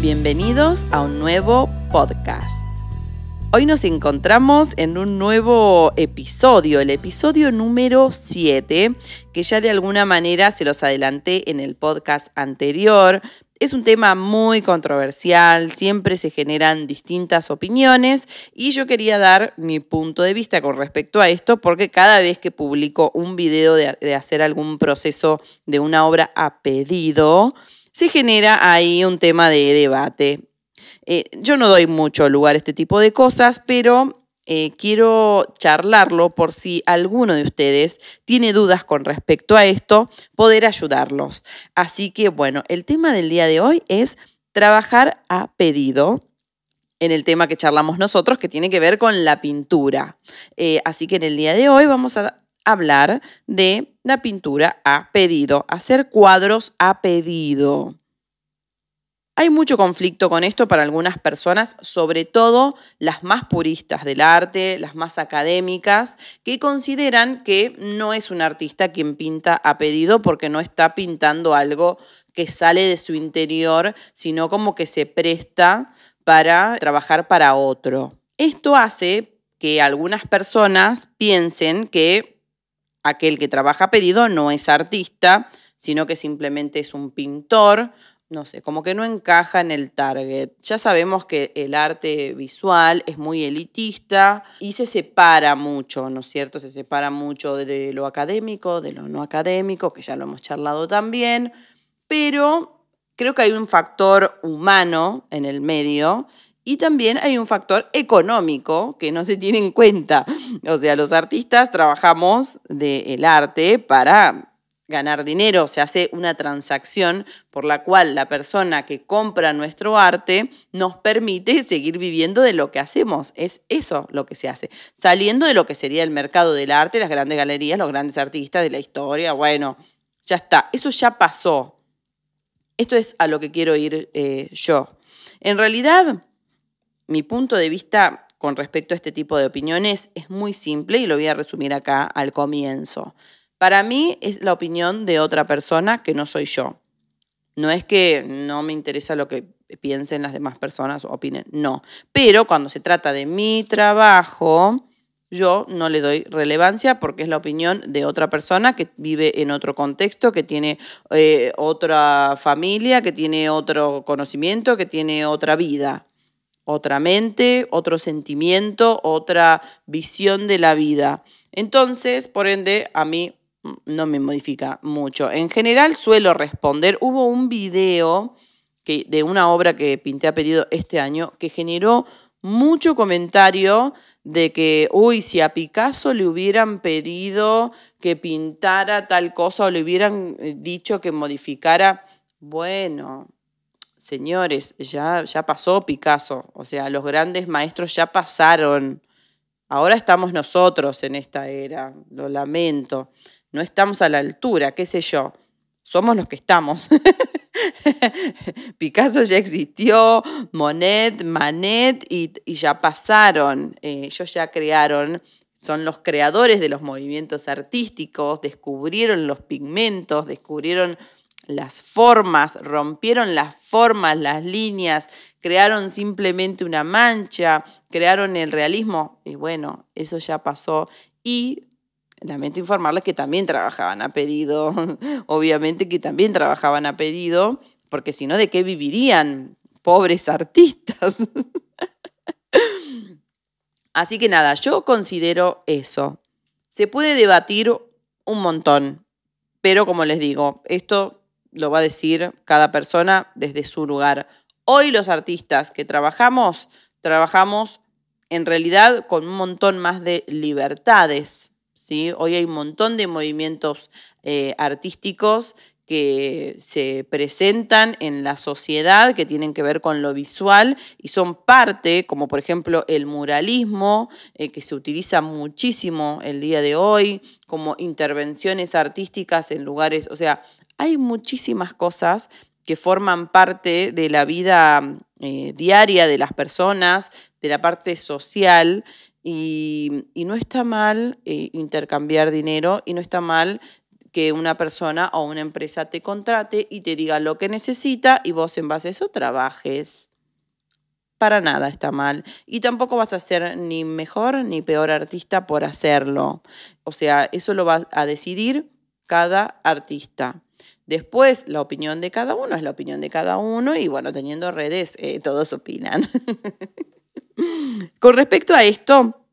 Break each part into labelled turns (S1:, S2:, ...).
S1: Bienvenidos a un nuevo podcast. Hoy nos encontramos en un nuevo episodio, el episodio número 7, que ya de alguna manera se los adelanté en el podcast anterior. Es un tema muy controversial, siempre se generan distintas opiniones y yo quería dar mi punto de vista con respecto a esto porque cada vez que publico un video de, hacer algún proceso de una obra a pedido, se genera ahí un tema de debate. Eh, yo no doy mucho lugar a este tipo de cosas, pero eh, quiero charlarlo por si alguno de ustedes tiene dudas con respecto a esto, poder ayudarlos. Así que bueno, el tema del día de hoy es trabajar a pedido en el tema que charlamos nosotros, que tiene que ver con la pintura. Eh, así que en el día de hoy vamos a hablar de la pintura a pedido, hacer cuadros a pedido. Hay mucho conflicto con esto para algunas personas, sobre todo las más puristas del arte, las más académicas, que consideran que no es un artista quien pinta a pedido porque no está pintando algo que sale de su interior, sino como que se presta para trabajar para otro. Esto hace que algunas personas piensen que aquel que trabaja a pedido no es artista, sino que simplemente es un pintor, no sé, como que no encaja en el target. Ya sabemos que el arte visual es muy elitista y se separa mucho, ¿no es cierto? Se separa mucho de lo académico, de lo no académico, que ya lo hemos charlado también, pero creo que hay un factor humano en el medio y también hay un factor económico que no se tiene en cuenta. O sea, los artistas trabajamos del arte para ganar dinero, se hace una transacción por la cual la persona que compra nuestro arte nos permite seguir viviendo de lo que hacemos. Es eso lo que se hace, saliendo de lo que sería el mercado del arte, las grandes galerías, los grandes artistas de la historia, bueno, ya está, eso ya pasó. Esto es a lo que quiero ir eh, yo. En realidad, mi punto de vista con respecto a este tipo de opiniones es muy simple y lo voy a resumir acá al comienzo. Para mí es la opinión de otra persona que no soy yo. No es que no me interesa lo que piensen las demás personas o opinen, no. Pero cuando se trata de mi trabajo, yo no le doy relevancia porque es la opinión de otra persona que vive en otro contexto, que tiene eh, otra familia, que tiene otro conocimiento, que tiene otra vida otra mente, otro sentimiento, otra visión de la vida. Entonces, por ende, a mí mm, no me modifica mucho. En general suelo responder. Hubo un video que, de una obra que pinté a pedido este año que generó mucho comentario de que, uy, si a Picasso le hubieran pedido que pintara tal cosa o le hubieran eh, dicho que modificara, bueno, señores, ya, ya pasó Picasso, o sea, los grandes maestros ya pasaron. Ahora estamos nosotros en esta era, lo lamento. No estamos a la altura, qué sé yo. Somos los que estamos. Picasso ya existió, Monet, Manet y, ya pasaron. Eh, ellos ya crearon, son los creadores de los movimientos artísticos, descubrieron los pigmentos, descubrieron las formas, rompieron las formas, las líneas, crearon simplemente una mancha, crearon el realismo. Y bueno, eso ya pasó. Y lamento informarles que también trabajaban a pedido, obviamente que también trabajaban a pedido, porque si no, ¿de qué vivirían? Pobres artistas. Así que nada, yo considero eso. Se puede debatir un montón, pero como les digo, esto lo va a decir cada persona desde su lugar. Hoy los artistas que trabajamos, trabajamos en realidad con un montón más de libertades. ¿sí? Hoy hay un montón de movimientos eh, artísticos que se presentan en la sociedad, que tienen que ver con lo visual y son parte, como por ejemplo el muralismo, eh, que se utiliza muchísimo el día de hoy, como intervenciones artísticas en lugares, o sea, hay muchísimas cosas que forman parte de la vida eh, diaria de las personas, de la parte social, y, no está mal eh, intercambiar dinero y no está mal que una persona o una empresa te contrate y te diga lo que necesita y vos en base a eso trabajes. Para nada está mal. Y tampoco vas a ser ni mejor ni peor artista por hacerlo. O sea, eso lo va a decidir cada artista. Después, la opinión de cada uno es la opinión de cada uno y bueno, teniendo redes, eh, todos opinan. Con respecto a esto,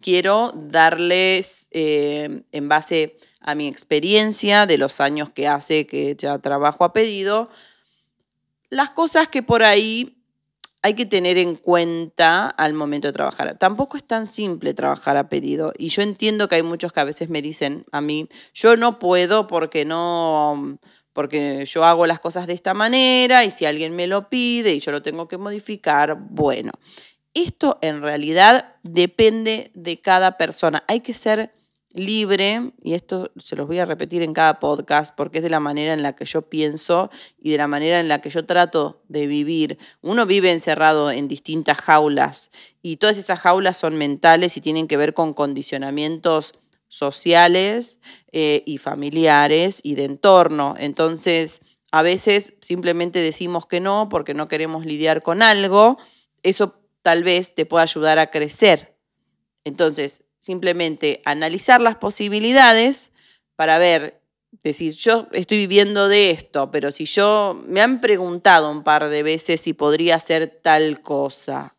S1: quiero darles, eh, en base a mi experiencia de los años que hace que ya trabajo a pedido, las cosas que por ahí hay que tener en cuenta al momento de trabajar. Tampoco es tan simple trabajar a pedido. Y yo entiendo que hay muchos que a veces me dicen a mí, yo no puedo porque no porque yo hago las cosas de esta manera y si alguien me lo pide y yo lo tengo que modificar, bueno. Esto en realidad depende de cada persona. Hay que ser libre, y esto se los voy a repetir en cada podcast porque es de la manera en la que yo pienso y de la manera en la que yo trato de vivir. Uno vive encerrado en distintas jaulas y todas esas jaulas son mentales y tienen que ver con condicionamientos sociales eh, y familiares y de entorno. Entonces, a veces simplemente decimos que no porque no queremos lidiar con algo. Eso tal vez te pueda ayudar a crecer. Entonces, simplemente analizar las posibilidades para ver, decir, yo estoy viviendo de esto, pero si yo me han preguntado un par de veces si podría hacer tal cosa,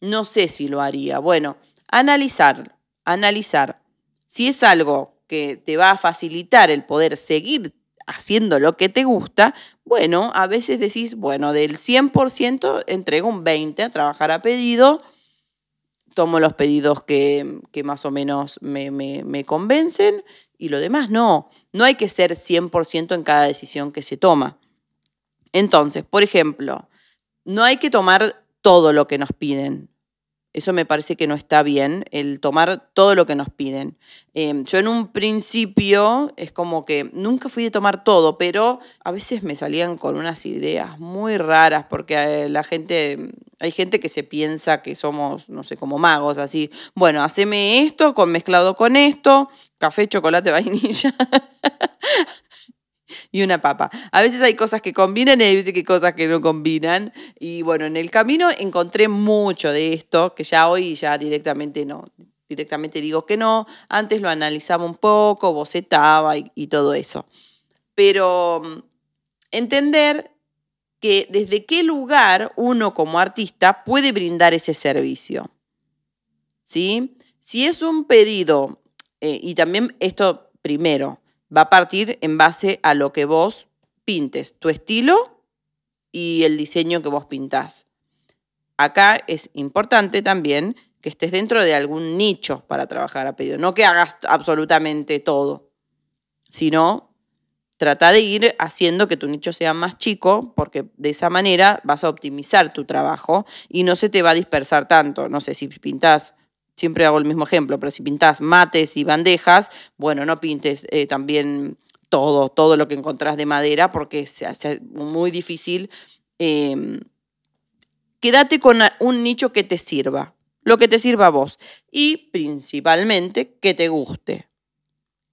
S1: no sé si lo haría. Bueno, analizar, analizar. Si es algo que te va a facilitar el poder seguir haciendo lo que te gusta, bueno, a veces decís, bueno, del 100% entrego un 20% a trabajar a pedido tomo los pedidos que, más o menos me, convencen y lo demás no. No hay que ser 100% en cada decisión que se toma. Entonces, por ejemplo, no hay que tomar todo lo que nos piden. Eso me parece que no está bien, el tomar todo lo que nos piden. Em, yo en un principio es como que nunca fui de tomar todo, pero a veces me salían con unas ideas muy raras porque eh, la gente hay gente que se piensa que somos, no sé, como magos, así, bueno, haceme esto con mezclado con esto, café, chocolate, vainilla y una papa. A veces hay cosas que combinan y a veces hay cosas que no combinan. Y bueno, en el camino encontré mucho de esto, que ya hoy ya directamente no, directamente digo que no. Antes lo analizaba un poco, bocetaba y todo eso. Pero mm, entender que desde qué lugar uno como artista puede brindar ese servicio. ¿Sí? Si es un pedido, eh, y también esto primero, va a partir en base a lo que vos pintes, tu estilo y el diseño que vos pintás. Acá es importante también que estés dentro de algún nicho para trabajar a pedido, no que hagas absolutamente todo, sino trata de ir haciendo que tu nicho sea más chico, porque de esa manera vas a optimizar tu trabajo y no se te va a dispersar tanto. No sé, si pintas, siempre hago el mismo ejemplo, pero si pintas mates y bandejas, bueno, no pintes eh, también todo, todo lo que encontrás de madera, porque se hace muy difícil. Em, quédate con un nicho que te sirva, lo que te sirva a vos y principalmente que te guste,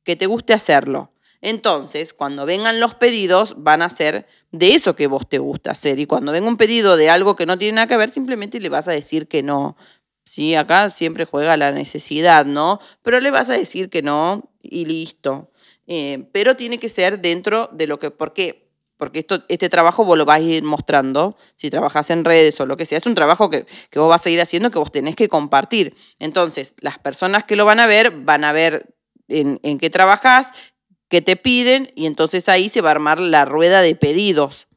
S1: que te guste hacerlo entonces, cuando vengan los pedidos, van a ser de eso que vos te gusta hacer. Y cuando venga un pedido de algo que no tiene nada que ver, simplemente le vas a decir que no. Sí, acá siempre juega la necesidad, ¿no? Pero le vas a decir que no y listo. Eh, pero tiene que ser dentro de lo que. ¿Por qué? Porque esto, este trabajo vos lo vas a ir mostrando, si trabajás en redes o lo que sea, es un trabajo que, vos vas a ir haciendo, que vos tenés que compartir. Entonces, las personas que lo van a ver, van a ver en, en, qué trabajás que te piden y entonces ahí se va a armar la rueda de pedidos.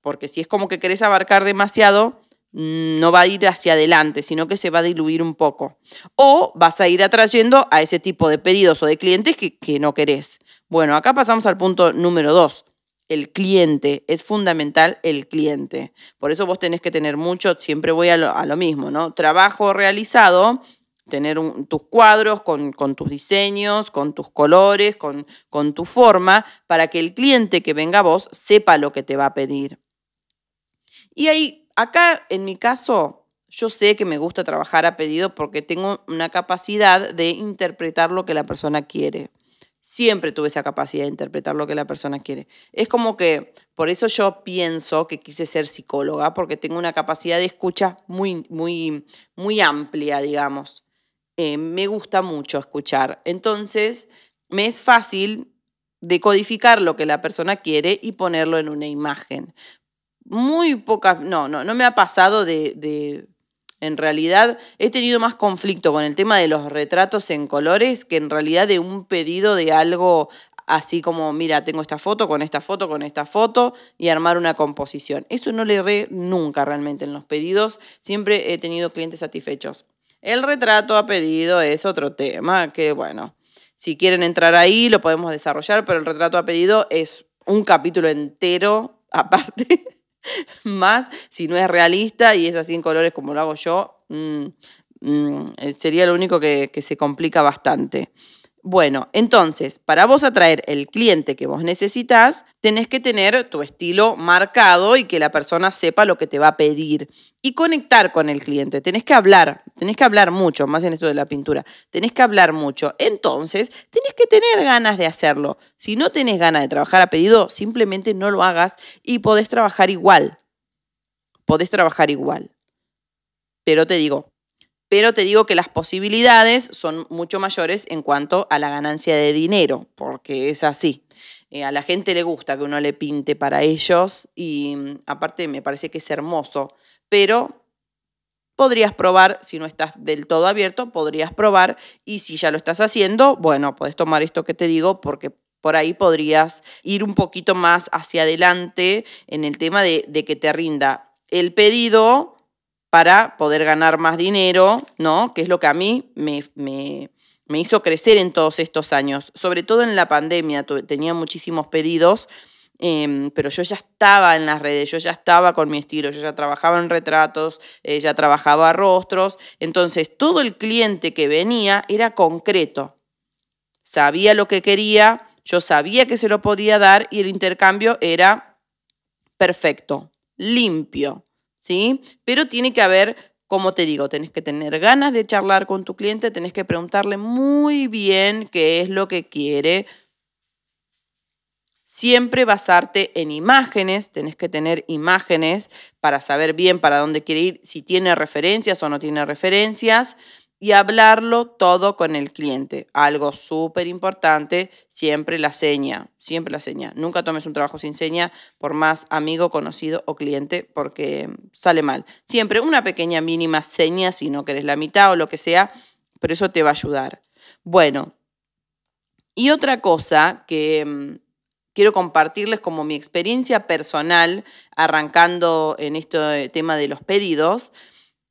S1: Porque si es como que querés abarcar demasiado, mm, no va a ir hacia adelante, sino que se va a diluir un poco. O vas a ir atrayendo a ese tipo de pedidos o de clientes que, no querés. Bueno, acá pasamos al punto número dos. El cliente, es fundamental el cliente. Por eso vos tenés que tener mucho, siempre voy a lo, a lo mismo, ¿no? Trabajo realizado tener tus cuadros con, tus diseños, con tus colores, con, con tu forma, para que el cliente que venga a vos sepa lo que te va a pedir. Y ahí, acá en mi caso, yo sé que me gusta trabajar a pedido porque tengo una capacidad de interpretar lo que la persona quiere. Siempre tuve esa capacidad de interpretar lo que la persona quiere. Es como que, por eso yo pienso que quise ser psicóloga, porque tengo una capacidad de escucha muy, muy, muy amplia, digamos. Eh, me gusta mucho escuchar. Entonces, me es fácil decodificar lo que la persona quiere y ponerlo en una imagen. Muy pocas, no, no, no me ha pasado de, de, en realidad he tenido más conflicto con el tema de los retratos en colores que en realidad de un pedido de algo así como, mira, tengo esta foto, con esta foto, con esta foto, y armar una composición. Eso no le erré nunca realmente en los pedidos, siempre he tenido clientes satisfechos. El retrato a pedido es otro tema que, bueno, si quieren entrar ahí lo podemos desarrollar, pero el retrato a pedido es un capítulo entero aparte, más si no es realista y es así en colores como lo hago yo, mm, mm, eh, sería lo único que se complica bastante. Bueno, entonces, para vos atraer el cliente que vos necesitas, tenés que tener tu estilo marcado y que la persona sepa lo que te va a pedir. Y conectar con el cliente, tenés que hablar, tenés que hablar mucho, más en esto de la pintura, tenés que hablar mucho. Entonces, tenés que tener ganas de hacerlo. Si no tenés ganas de trabajar a pedido, simplemente no lo hagas y podés trabajar igual. Podés trabajar igual. Pero te digo, pero te digo que las posibilidades son mucho mayores en cuanto a la ganancia de dinero, porque es así. Eh, a la gente le gusta que uno le pinte para ellos y mm, aparte me parece que es hermoso, pero podrías probar, si no estás del todo abierto, podrías probar y si ya lo estás haciendo, bueno, puedes tomar esto que te digo porque por ahí podrías ir un poquito más hacia adelante en el tema de, de que te rinda el pedido para poder ganar más dinero, ¿no? Que es lo que a mí me, hizo crecer en todos estos años, sobre todo en la pandemia, tenía muchísimos pedidos. Em, pero yo ya estaba en las redes, yo ya estaba con mi estilo, yo ya trabajaba en retratos, eh, ya trabajaba rostros. Entonces, todo el cliente que venía era concreto. Sabía lo que quería, yo sabía que se lo podía dar y el intercambio era perfecto, limpio. Pero tiene que haber, como te digo, tenés que tener ganas de charlar con tu cliente, tenés que preguntarle muy bien qué es lo que quiere. Siempre basarte en imágenes, tenés que tener imágenes para saber bien para dónde quiere ir, si tiene referencias o no tiene referencias y hablarlo todo con el cliente. Algo súper importante, siempre la seña, siempre la seña. Nunca tomes un trabajo sin seña, por más amigo, conocido o cliente, porque sale mal. Siempre una pequeña mínima seña, si no querés la mitad o lo que sea, pero eso te va a ayudar. Bueno, y otra cosa que mm, quiero compartirles como mi experiencia personal, arrancando en este tema de los pedidos,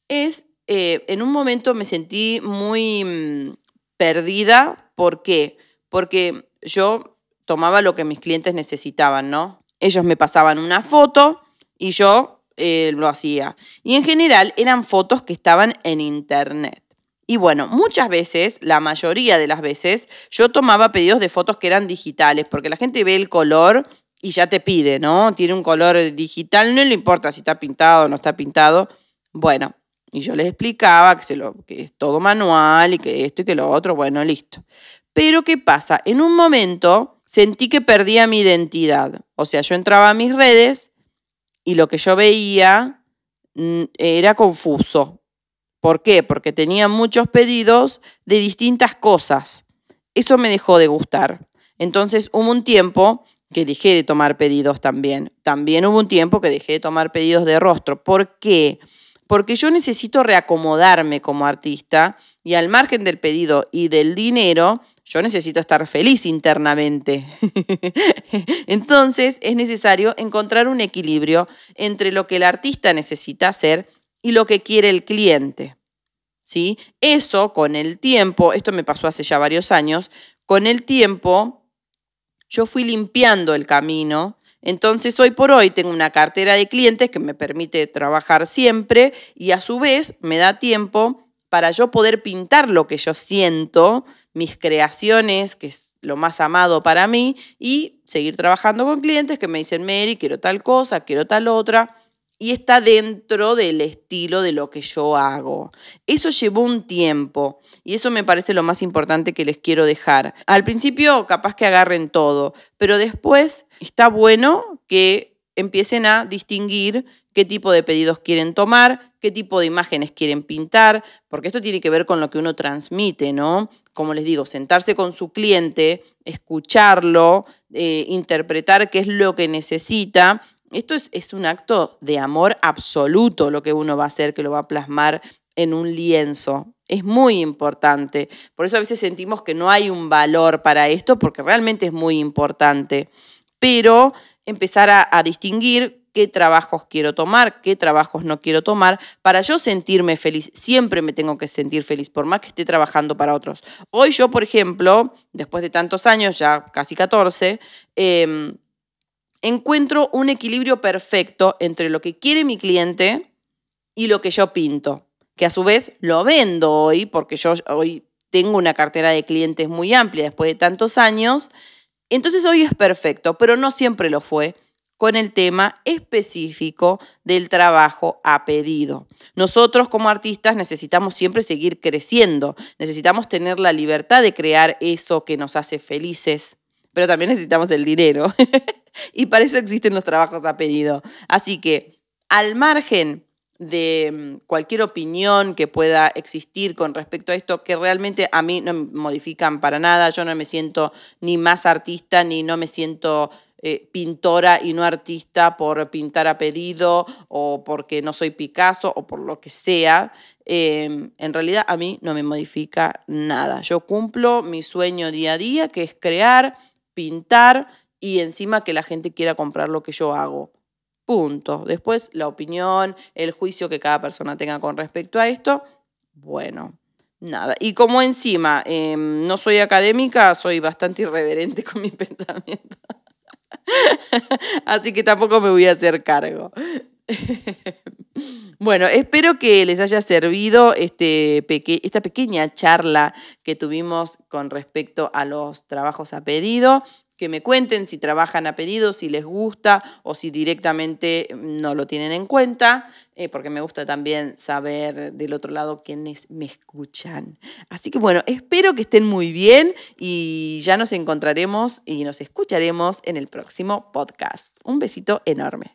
S1: es eh, en un momento me sentí muy mm, perdida. ¿Por qué? Porque yo tomaba lo que mis clientes necesitaban, ¿no? Ellos me pasaban una foto y yo eh, lo hacía. Y en general eran fotos que estaban en internet. Y bueno, muchas veces, la mayoría de las veces, yo tomaba pedidos de fotos que eran digitales, porque la gente ve el color y ya te pide, ¿no? Tiene un color digital, no le importa si está pintado o no está pintado. Bueno, y yo les explicaba que, se lo, que es todo manual y que esto y que lo otro, bueno, listo. Pero ¿qué pasa? En un momento sentí que perdía mi identidad. O sea, yo entraba a mis redes y lo que yo veía mm, era confuso. ¿Por qué? Porque tenía muchos pedidos de distintas cosas. Eso me dejó de gustar. Entonces hubo un tiempo que dejé de tomar pedidos también. También hubo un tiempo que dejé de tomar pedidos de rostro. ¿Por qué? porque yo necesito reacomodarme como artista y al margen del pedido y del dinero, yo necesito estar feliz internamente. Entonces es necesario encontrar un equilibrio entre lo que el artista necesita hacer y lo que quiere el cliente. ¿Sí? Eso con el tiempo, esto me pasó hace ya varios años, con el tiempo yo fui limpiando el camino entonces, hoy por hoy tengo una cartera de clientes que me permite trabajar siempre y a su vez me da tiempo para yo poder pintar lo que yo siento, mis creaciones, que es lo más amado para mí, y seguir trabajando con clientes que me dicen, Mary, quiero tal cosa, quiero tal otra y está dentro del estilo de lo que yo hago. Eso llevó un tiempo y eso me parece lo más importante que les quiero dejar. Al principio capaz que agarren todo, pero después está bueno que empiecen a distinguir qué tipo de pedidos quieren tomar, qué tipo de imágenes quieren pintar, porque esto tiene que ver con lo que uno transmite, ¿no? Como les digo, sentarse con su cliente, escucharlo, eh, interpretar qué es lo que necesita esto es, un acto de amor absoluto lo que uno va a hacer, que lo va a plasmar en un lienzo. Es muy importante. Por eso a veces sentimos que no hay un valor para esto, porque realmente es muy importante. Pero empezar a, a, distinguir qué trabajos quiero tomar, qué trabajos no quiero tomar, para yo sentirme feliz. Siempre me tengo que sentir feliz, por más que esté trabajando para otros. Hoy yo, por ejemplo, después de tantos años, ya casi 14, encuentro un equilibrio perfecto entre lo que quiere mi cliente y lo que yo pinto, que a su vez lo vendo hoy, porque yo hoy tengo una cartera de clientes muy amplia después de tantos años. Entonces hoy es perfecto, pero no siempre lo fue con el tema específico del trabajo a pedido. Nosotros como artistas necesitamos siempre seguir creciendo, necesitamos tener la libertad de crear eso que nos hace felices, pero también necesitamos el dinero. y para eso existen los trabajos a pedido. Así que, al margen de mm, cualquier opinión que pueda existir con respecto a esto, que realmente a mí no me modifican para nada, yo no me siento ni más artista, ni no me siento eh, pintora y no artista por pintar a pedido o porque no soy Picasso o por lo que sea. Em, en realidad a mí no me modifica nada. Yo cumplo mi sueño día a día, que es crear, pintar y encima que la gente quiera comprar lo que yo hago. Punto. Después la opinión, el juicio que cada persona tenga con respecto a esto, bueno, nada. Y como encima em, no soy académica, soy bastante irreverente con mi pensamiento. Así que tampoco me voy a hacer cargo. Bueno, espero que les haya servido este esta pequeña charla que tuvimos con respecto a los trabajos a pedido que me cuenten si trabajan a pedido, si les gusta o si directamente no lo tienen en cuenta, eh, porque me gusta también saber del otro lado quiénes me escuchan. Así que bueno, espero que estén muy bien y ya nos encontraremos y nos escucharemos en el próximo podcast. Un besito enorme.